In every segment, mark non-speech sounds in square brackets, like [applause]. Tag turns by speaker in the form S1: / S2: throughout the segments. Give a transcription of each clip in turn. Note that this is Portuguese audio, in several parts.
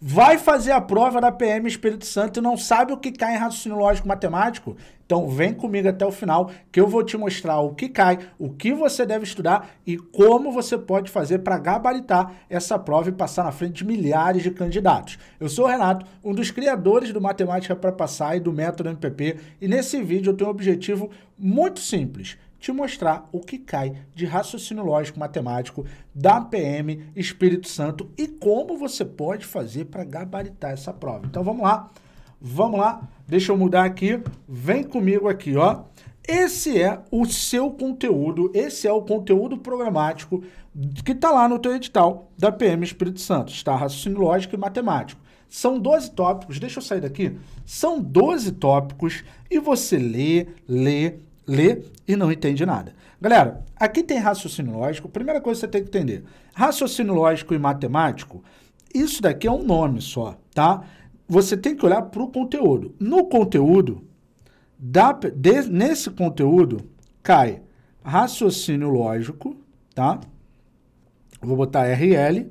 S1: vai fazer a prova da PM Espírito Santo e não sabe o que cai em raciocínio lógico matemático? Então vem comigo até o final que eu vou te mostrar o que cai, o que você deve estudar e como você pode fazer para gabaritar essa prova e passar na frente de milhares de candidatos. Eu sou o Renato, um dos criadores do Matemática para Passar e do Método MPP, e nesse vídeo eu tenho um objetivo muito simples – te mostrar o que cai de raciocínio lógico matemático da PM Espírito Santo e como você pode fazer para gabaritar essa prova. Então vamos lá, vamos lá, deixa eu mudar aqui, vem comigo aqui, ó. Esse é o seu conteúdo, esse é o conteúdo programático que está lá no teu edital da PM Espírito Santo, está raciocínio lógico e matemático. São 12 tópicos, deixa eu sair daqui. São 12 tópicos e você lê, lê, lê e não entende nada. Galera, aqui tem raciocínio lógico. Primeira coisa que você tem que entender: raciocínio lógico e matemático, isso daqui é um nome só, tá? Você tem que olhar para o conteúdo. No conteúdo, de, nesse conteúdo, cai raciocínio lógico, tá? Vou botar RL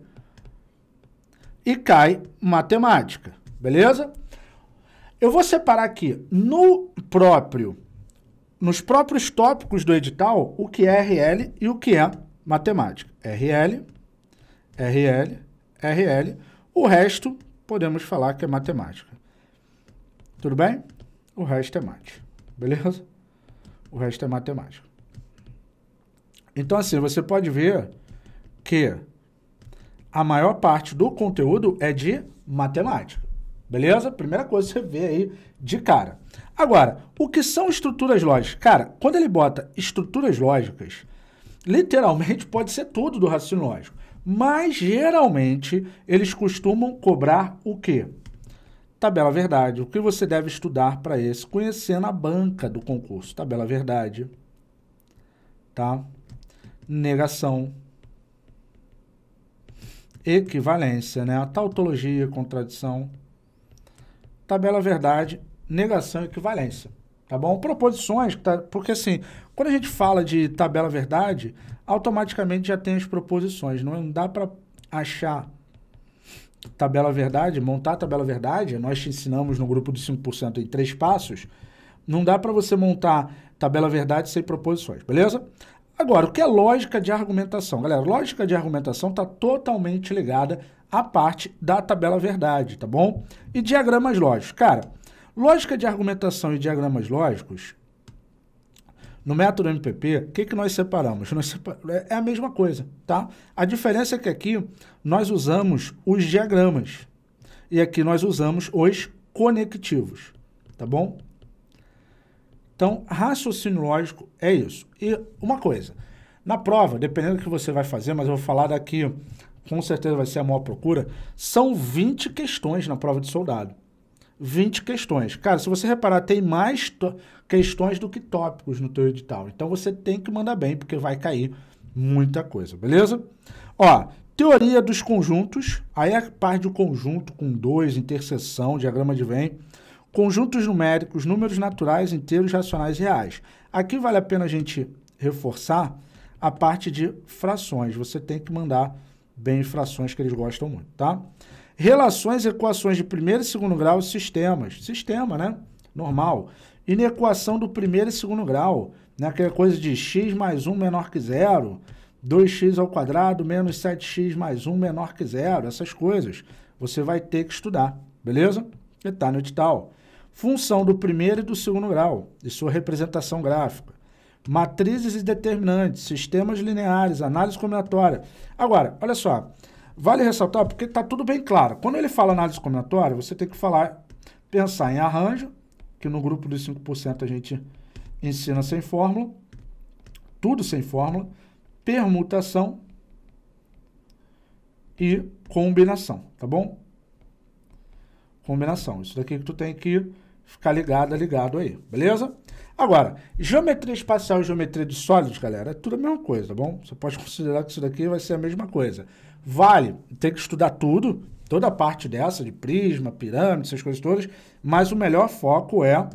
S1: e cai matemática, beleza? Eu vou separar aqui no próprio nos próprios tópicos do edital o que é RL e o que é matemática. RL, RL, RL. O resto podemos falar que é matemática. Tudo bem? O resto é mate. Beleza? O resto é matemática. Então, assim, você pode ver que a maior parte do conteúdo é de matemática. Beleza? Primeira coisa que você vê aí de cara. Agora, o que são estruturas lógicas? Cara, quando ele bota estruturas lógicas, literalmente [laughs] pode ser tudo do raciocínio lógico. Mas geralmente eles costumam cobrar o quê? Tabela verdade. O que você deve estudar para esse? Conhecendo a banca do concurso. Tabela verdade. Tá? Negação equivalência, né? A tautologia, contradição tabela verdade, negação e equivalência. Tá bom? Proposições, tá, porque assim, quando a gente fala de tabela verdade, automaticamente já tem as proposições. Não é? dá para achar tabela verdade, montar tabela verdade, nós te ensinamos no grupo de 5% em três passos, não dá para você montar tabela verdade sem proposições, beleza? Agora, o que é lógica de argumentação? Galera, lógica de argumentação está totalmente ligada a parte da tabela verdade, tá bom? E diagramas lógicos. Cara, lógica de argumentação e diagramas lógicos, no método MPP, o que, que nós separamos? Nós separ... É a mesma coisa, tá? A diferença é que aqui nós usamos os diagramas e aqui nós usamos os conectivos, tá bom? Então, raciocínio lógico é isso. E uma coisa, na prova, dependendo do que você vai fazer, mas eu vou falar daqui com certeza vai ser a maior procura, são 20 questões na prova de soldado. 20 questões. Cara, se você reparar, tem mais questões do que tópicos no teu edital. Então você tem que mandar bem, porque vai cair muita coisa, beleza? Ó, teoria dos conjuntos, aí a parte do conjunto com dois, interseção, diagrama de Venn, conjuntos numéricos, números naturais, inteiros, racionais e reais. Aqui vale a pena a gente reforçar a parte de frações. Você tem que mandar bem frações que eles gostam muito, tá? Relações, equações de primeiro e segundo grau, sistemas. Sistema, né? Normal. Inequação do primeiro e segundo grau, né? Aquela coisa de x mais 1 menor que zero, 2x ao quadrado menos 7x mais 1 menor que zero, essas coisas. Você vai ter que estudar, beleza? E tá no edital. Função do primeiro e do segundo grau e sua representação gráfica matrizes e determinantes, sistemas lineares, análise combinatória. Agora, olha só, vale ressaltar porque está tudo bem claro. Quando ele fala análise combinatória, você tem que falar, pensar em arranjo, que no grupo dos 5% a gente ensina sem fórmula, tudo sem fórmula, permutação e combinação, tá bom? Combinação. Isso daqui que tu tem que ficar ligado, ligado aí, beleza? Agora, geometria espacial e geometria de sólidos, galera, é tudo a mesma coisa, tá bom? Você pode considerar que isso daqui vai ser a mesma coisa. Vale, tem que estudar tudo, toda a parte dessa, de prisma, pirâmide, essas coisas todas, mas o melhor foco é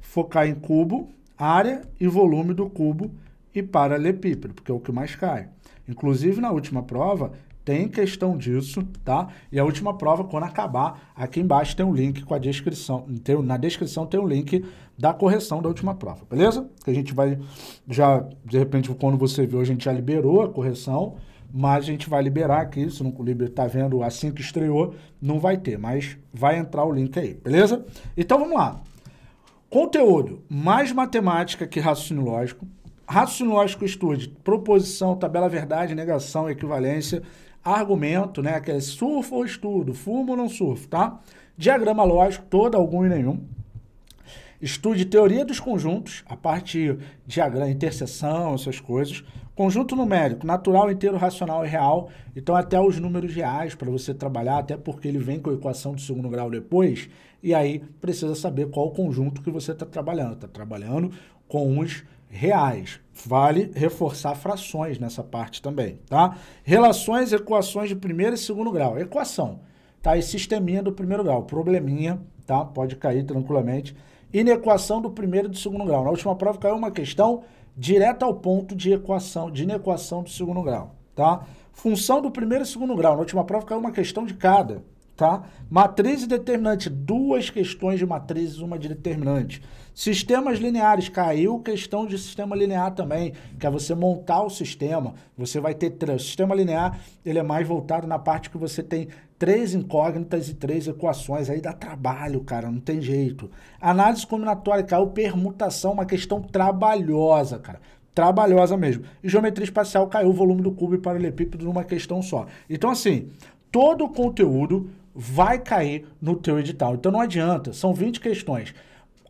S1: focar em cubo, área e volume do cubo e paralelepípedo, porque é o que mais cai. Inclusive, na última prova, tem questão disso, tá? E a última prova, quando acabar, aqui embaixo tem um link com a descrição, tem, na descrição tem um link da correção da última prova, beleza? Que a gente vai, já, de repente, quando você viu, a gente já liberou a correção, mas a gente vai liberar aqui, se não está vendo assim que estreou, não vai ter, mas vai entrar o link aí, beleza? Então vamos lá. Conteúdo, mais matemática que raciocínio lógico. Raciocínio lógico estude proposição, tabela verdade, negação, equivalência, argumento, né? Que é surfo ou estudo, fumo ou não surfo, tá? Diagrama lógico, todo, algum e nenhum. Estude teoria dos conjuntos, a partir diagrama, interseção, essas coisas. Conjunto numérico, natural, inteiro, racional e real. Então, até os números reais para você trabalhar, até porque ele vem com a equação de segundo grau depois. E aí, precisa saber qual conjunto que você está trabalhando. Está trabalhando com os reais. Vale reforçar frações nessa parte também, tá? Relações, equações de primeiro e segundo grau. Equação, tá? E sisteminha do primeiro grau, probleminha, tá? Pode cair tranquilamente. Inequação do primeiro e do segundo grau. Na última prova caiu uma questão direta ao ponto de equação, de inequação do segundo grau, tá? Função do primeiro e segundo grau. Na última prova caiu uma questão de cada, Tá? Matriz e determinante, duas questões de matrizes, uma de determinante. Sistemas lineares, caiu questão de sistema linear também, que é você montar o sistema. Você vai ter três. O sistema linear, ele é mais voltado na parte que você tem três incógnitas e três equações. Aí dá trabalho, cara, não tem jeito. Análise combinatória, caiu permutação, uma questão trabalhosa, cara trabalhosa mesmo. E geometria espacial caiu o volume do cubo e paralelepípedo numa questão só. Então, assim, todo o conteúdo vai cair no teu edital. Então não adianta, são 20 questões.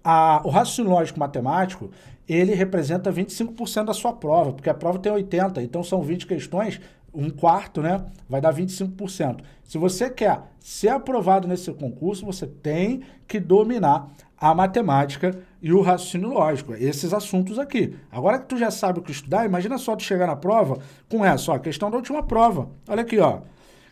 S1: A, o raciocínio lógico matemático, ele representa 25% da sua prova, porque a prova tem 80, então são 20 questões, um quarto, né? Vai dar 25%. Se você quer ser aprovado nesse concurso, você tem que dominar a matemática e o raciocínio lógico, esses assuntos aqui. Agora que tu já sabe o que estudar, imagina só tu chegar na prova com essa, ó, questão da última prova. Olha aqui, ó.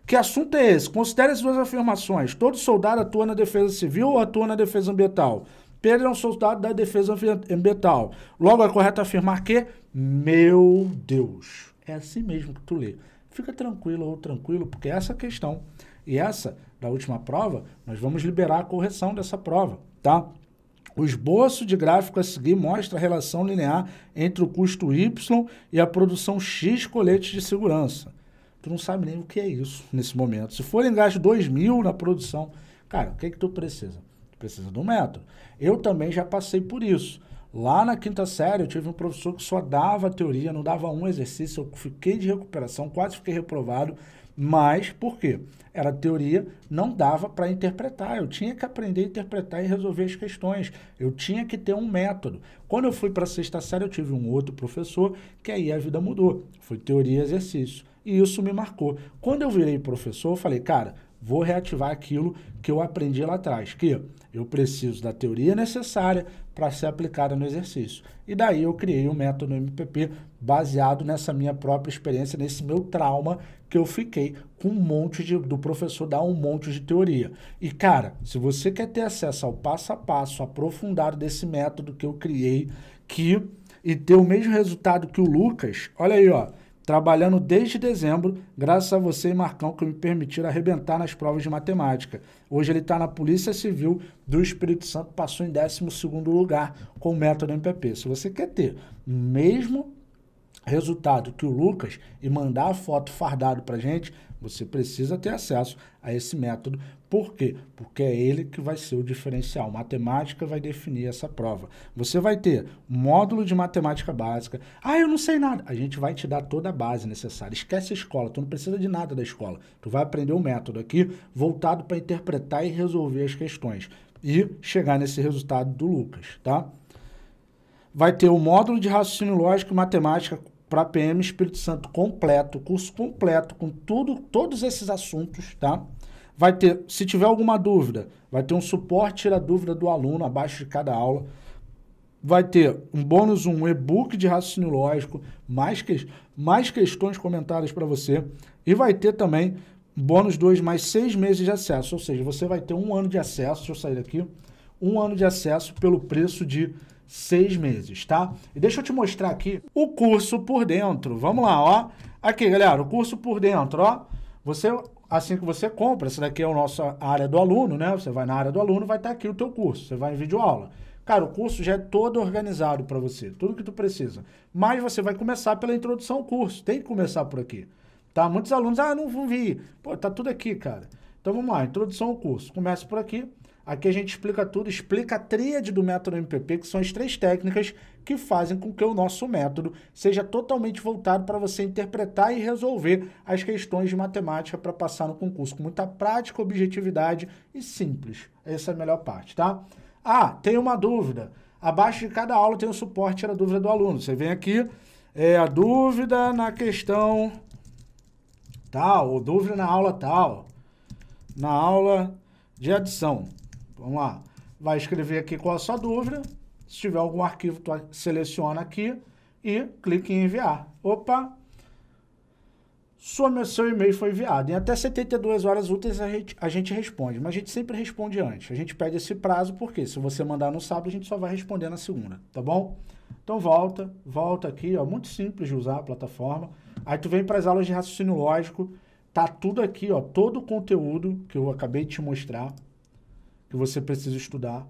S1: Que assunto é esse? Considere as duas afirmações. Todo soldado atua na defesa civil ou atua na defesa ambiental? Pedro é um soldado da defesa ambiental. Logo, é correto afirmar que, meu Deus, é assim mesmo que tu lê. Fica tranquilo ou tranquilo, porque é essa questão e essa da última prova, nós vamos liberar a correção dessa prova, tá? O esboço de gráfico a seguir mostra a relação linear entre o custo Y e a produção X coletes de segurança. Tu não sabe nem o que é isso nesse momento. Se forem gastos 2 mil na produção, cara, o que, é que tu precisa? Tu precisa do método. Eu também já passei por isso. Lá na quinta série, eu tive um professor que só dava teoria, não dava um exercício. Eu fiquei de recuperação, quase fiquei reprovado. Mas, por quê? Era teoria, não dava para interpretar. Eu tinha que aprender a interpretar e resolver as questões. Eu tinha que ter um método. Quando eu fui para a sexta série, eu tive um outro professor que aí a vida mudou. Foi teoria e exercício e isso me marcou. Quando eu virei professor, eu falei, cara, vou reativar aquilo que eu aprendi lá atrás, que eu preciso da teoria necessária para ser aplicada no exercício. E daí eu criei um método MPP baseado nessa minha própria experiência, nesse meu trauma que eu fiquei com um monte de do professor dar um monte de teoria. E cara, se você quer ter acesso ao passo a passo aprofundado desse método que eu criei, que e ter o mesmo resultado que o Lucas, olha aí, ó. Trabalhando desde dezembro, graças a você e Marcão que me permitiram arrebentar nas provas de matemática. Hoje ele está na Polícia Civil do Espírito Santo, passou em 12 lugar com o método MPP. Se você quer ter o mesmo resultado que o Lucas e mandar a foto fardado para gente, você precisa ter acesso a esse método. Por quê? Porque é ele que vai ser o diferencial. Matemática vai definir essa prova. Você vai ter módulo de matemática básica. Ah, eu não sei nada. A gente vai te dar toda a base necessária. Esquece a escola, tu não precisa de nada da escola. Tu vai aprender o um método aqui voltado para interpretar e resolver as questões e chegar nesse resultado do Lucas, tá? Vai ter o módulo de raciocínio lógico e matemática para PM Espírito Santo completo, curso completo com tudo, todos esses assuntos, tá? Vai ter, se tiver alguma dúvida, vai ter um suporte tira dúvida do aluno abaixo de cada aula. Vai ter um bônus um e-book de raciocínio lógico, mais que, mais questões comentadas para você e vai ter também bônus 2 mais seis meses de acesso, ou seja, você vai ter um ano de acesso, deixa eu sair daqui, um ano de acesso pelo preço de seis meses, tá? E deixa eu te mostrar aqui o curso por dentro. Vamos lá, ó. Aqui, galera, o curso por dentro, ó. Você, assim que você compra, essa daqui é a nossa área do aluno, né? Você vai na área do aluno, vai estar tá aqui o teu curso. Você vai em videoaula. Cara, o curso já é todo organizado para você, tudo que tu precisa. Mas você vai começar pela introdução ao curso, tem que começar por aqui. Tá? Muitos alunos, ah, não, vão vir. Pô, tá tudo aqui, cara. Então vamos lá, introdução ao curso. Começa por aqui. Aqui a gente explica tudo, explica a tríade do método MPP, que são as três técnicas que fazem com que o nosso método seja totalmente voltado para você interpretar e resolver as questões de matemática para passar no concurso com muita prática, objetividade e simples. Essa é a melhor parte, tá? Ah, tem uma dúvida. Abaixo de cada aula tem o suporte à dúvida do aluno. Você vem aqui, é a dúvida na questão tal, ou dúvida na aula tal, na aula de adição. Vamos lá. Vai escrever aqui qual é a sua dúvida. Se tiver algum arquivo, tu seleciona aqui e clica em enviar. Opa! Sua, seu e-mail foi enviado. Em até 72 horas úteis a gente, a gente responde, mas a gente sempre responde antes. A gente pede esse prazo porque se você mandar no sábado, a gente só vai responder na segunda, tá bom? Então volta, volta aqui, ó, muito simples de usar a plataforma. Aí tu vem para as aulas de raciocínio lógico, tá tudo aqui, ó, todo o conteúdo que eu acabei de te mostrar, que você precisa estudar.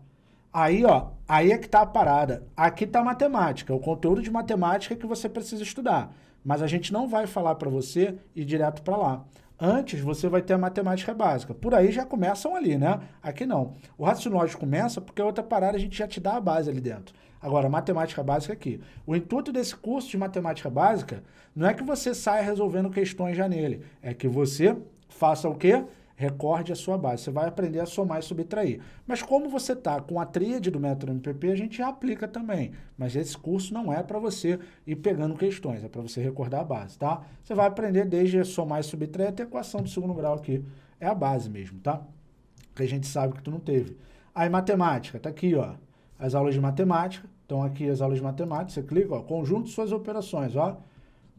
S1: Aí, ó, aí é que tá a parada. Aqui tá a matemática, o conteúdo de matemática é que você precisa estudar. Mas a gente não vai falar para você ir direto para lá. Antes você vai ter a matemática básica. Por aí já começam ali, né? Aqui não. O raciocínio lógico começa porque a é outra parada a gente já te dá a base ali dentro. Agora, matemática básica aqui. O intuito desse curso de matemática básica não é que você saia resolvendo questões já nele. É que você faça o quê? recorde a sua base. Você vai aprender a somar e subtrair. Mas como você está com a tríade do método MPP, a gente aplica também. Mas esse curso não é para você ir pegando questões, é para você recordar a base, tá? Você vai aprender desde somar e subtrair até a equação do segundo grau aqui. É a base mesmo, tá? Que a gente sabe que tu não teve. Aí matemática, tá aqui, ó. As aulas de matemática. Então aqui as aulas de matemática, você clica, ó, conjunto suas operações, ó.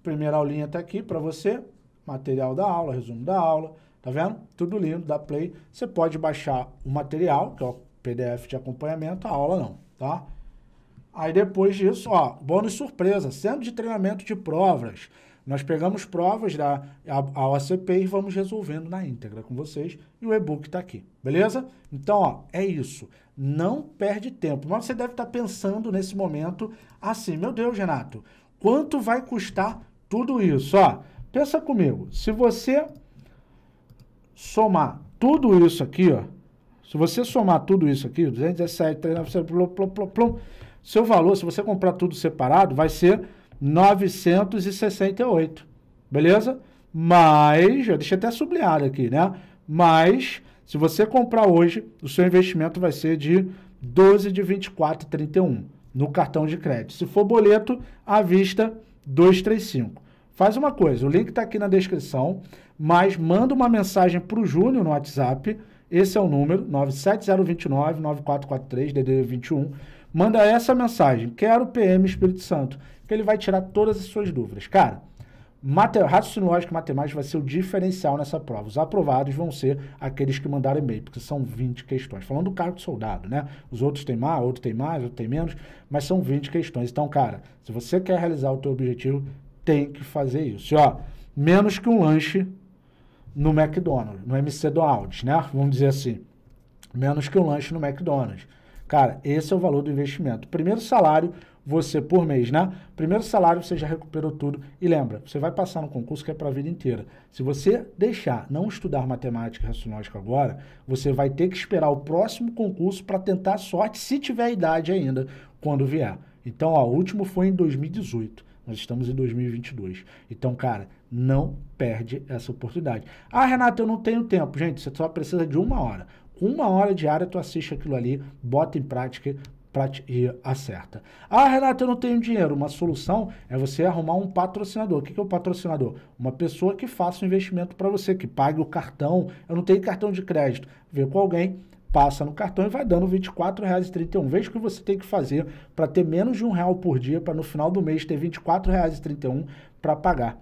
S1: Primeira aulinha tá aqui para você, material da aula, resumo da aula. Tá vendo? Tudo lindo, dá play. Você pode baixar o material, que é o PDF de acompanhamento, a aula não, tá? Aí depois disso, ó, bônus surpresa, centro de treinamento de provas. Nós pegamos provas da a, OCP e vamos resolvendo na íntegra com vocês. E o e-book está aqui, beleza? Então, ó, é isso. Não perde tempo. Mas você deve estar tá pensando nesse momento assim, meu Deus, Renato, quanto vai custar tudo isso? Ó, pensa comigo, se você somar tudo isso aqui, ó, se você somar tudo isso aqui, 217, 397, plum, plum, plum, plum, seu valor, se você comprar tudo separado, vai ser 968, beleza? Mas, eu deixei até sublinhado aqui, né? Mas, se você comprar hoje, o seu investimento vai ser de 12 de 24,31 no cartão de crédito. Se for boleto, à vista, 235. Faz uma coisa, o link está aqui na descrição mas manda uma mensagem para o Júnior no WhatsApp. Esse é o número, 97029-9443-DD21. Manda essa mensagem, quero PM Espírito Santo, que ele vai tirar todas as suas dúvidas. Cara, mate... raciocínio lógico e matemática vai ser o diferencial nessa prova. Os aprovados vão ser aqueles que mandaram e-mail, porque são 20 questões. Falando do cargo de soldado, né? Os outros têm mais, outro tem mais, outro tem menos, mas são 20 questões. Então, cara, se você quer realizar o teu objetivo, tem que fazer isso. E, ó, menos que um lanche no McDonald's, no MC do Audi, né? Vamos dizer assim, menos que um lanche no McDonald's. Cara, esse é o valor do investimento. Primeiro salário, você por mês, né? Primeiro salário, você já recuperou tudo. E lembra, você vai passar no concurso que é para a vida inteira. Se você deixar não estudar matemática racionológica agora, você vai ter que esperar o próximo concurso para tentar a sorte, se tiver idade ainda, quando vier. Então, ó, o último foi em 2018. Nós estamos em 2022. Então, cara, não perde essa oportunidade. Ah, Renato, eu não tenho tempo. Gente, você só precisa de uma hora. Uma hora diária tu assiste aquilo ali, bota em prática, e acerta. Ah, Renato, eu não tenho dinheiro. Uma solução é você arrumar um patrocinador. O que é o um patrocinador? Uma pessoa que faça um investimento para você, que pague o cartão. Eu não tenho cartão de crédito. Vê com alguém passa no cartão e vai dando R$ 24,31. Veja o que você tem que fazer para ter menos de um real por dia, para no final do mês ter R$ 24,31 para pagar.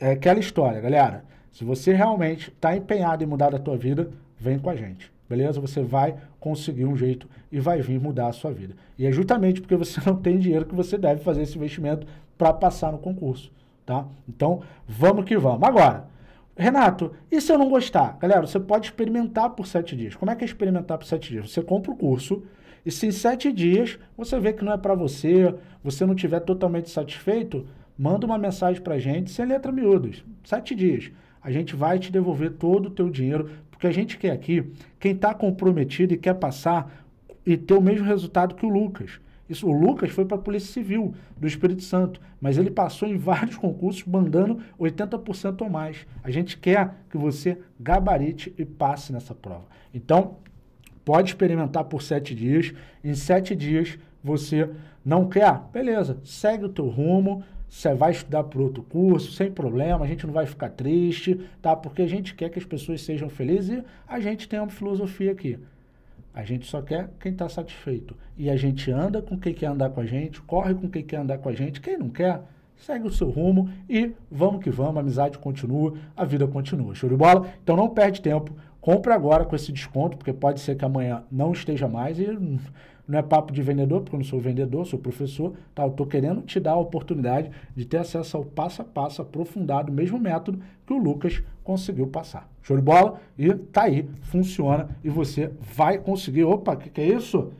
S1: É aquela história, galera. Se você realmente está empenhado em mudar a tua vida, vem com a gente. Beleza? Você vai conseguir um jeito e vai vir mudar a sua vida. E é justamente porque você [laughs] não tem dinheiro que você deve fazer esse investimento para passar no concurso, tá? Então, vamos que vamos. Agora, Renato, e se eu não gostar? Galera, você pode experimentar por sete dias. Como é que é experimentar por sete dias? Você compra o curso e se em sete dias você vê que não é para você, você não estiver totalmente satisfeito, manda uma mensagem para a gente sem letra miúdas. Sete dias. A gente vai te devolver todo o teu dinheiro, porque a gente quer aqui, quem está comprometido e quer passar e ter o mesmo resultado que o Lucas. Isso, o Lucas foi para a Polícia Civil do Espírito Santo, mas ele passou em vários [laughs] concursos mandando 80% ou mais. A gente quer que você gabarite e passe nessa prova. Então, pode experimentar por sete dias. Em sete dias, você não quer? Ah, beleza, segue o teu rumo, você vai estudar para outro curso, sem problema, a gente não vai ficar triste, tá? Porque a gente quer que as pessoas sejam felizes e a gente tem uma filosofia aqui. A gente só quer quem está satisfeito. E a gente anda com quem quer andar com a gente, corre com quem quer andar com a gente. Quem não quer, segue o seu rumo e vamos que vamos. A amizade continua, a vida continua. Show de bola? Então não perde tempo. Compra agora com esse desconto, porque pode ser que amanhã não esteja mais e não é papo de vendedor, porque eu não sou vendedor, sou professor. Tá? Eu estou querendo te dar a oportunidade de ter acesso ao passo a passo aprofundado, mesmo método que o Lucas conseguiu passar. Show de bola? E tá aí, funciona e você vai conseguir. Opa, o que, que é isso?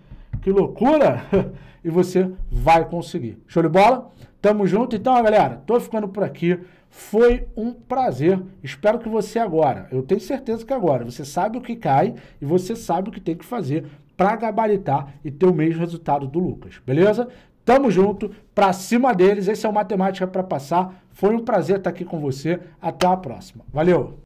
S1: Que loucura! [laughs] e você vai conseguir. Show de bola? Tamo junto. Então, galera, tô ficando por aqui. Foi um prazer. Espero que você agora, eu tenho certeza que agora, você sabe o que cai e você sabe o que tem que fazer para gabaritar e ter o mesmo resultado do Lucas, beleza? Tamo junto, para cima deles. Esse é o Matemática para Passar. Foi um prazer estar aqui com você. Até a próxima. Valeu!